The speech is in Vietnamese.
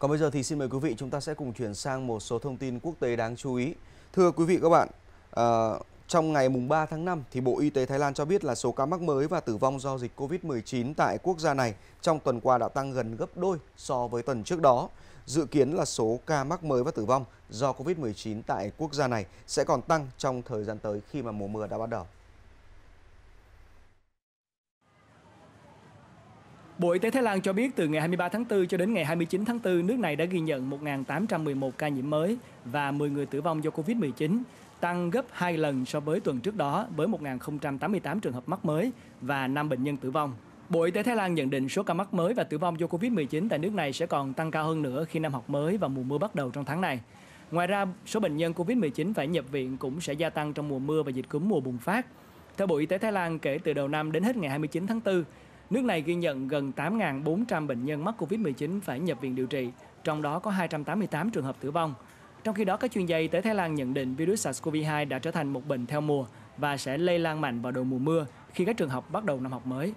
Còn bây giờ thì xin mời quý vị chúng ta sẽ cùng chuyển sang một số thông tin quốc tế đáng chú ý. Thưa quý vị các bạn, à, trong ngày mùng 3 tháng 5 thì Bộ Y tế Thái Lan cho biết là số ca mắc mới và tử vong do dịch Covid-19 tại quốc gia này trong tuần qua đã tăng gần gấp đôi so với tuần trước đó. Dự kiến là số ca mắc mới và tử vong do Covid-19 tại quốc gia này sẽ còn tăng trong thời gian tới khi mà mùa mưa đã bắt đầu. Bộ Y tế Thái Lan cho biết từ ngày 23 tháng 4 cho đến ngày 29 tháng 4, nước này đã ghi nhận 1.811 ca nhiễm mới và 10 người tử vong do Covid-19, tăng gấp 2 lần so với tuần trước đó với 1.088 trường hợp mắc mới và 5 bệnh nhân tử vong. Bộ Y tế Thái Lan nhận định số ca mắc mới và tử vong do Covid-19 tại nước này sẽ còn tăng cao hơn nữa khi năm học mới và mùa mưa bắt đầu trong tháng này. Ngoài ra, số bệnh nhân Covid-19 phải nhập viện cũng sẽ gia tăng trong mùa mưa và dịch cúm mùa bùng phát. Theo Bộ Y tế Thái Lan, kể từ đầu năm đến hết ngày 29 tháng 4, Nước này ghi nhận gần 8.400 bệnh nhân mắc COVID-19 phải nhập viện điều trị, trong đó có 288 trường hợp tử vong. Trong khi đó, các chuyên gia y tế Thái Lan nhận định virus SARS-CoV-2 đã trở thành một bệnh theo mùa và sẽ lây lan mạnh vào đầu mùa mưa khi các trường học bắt đầu năm học mới.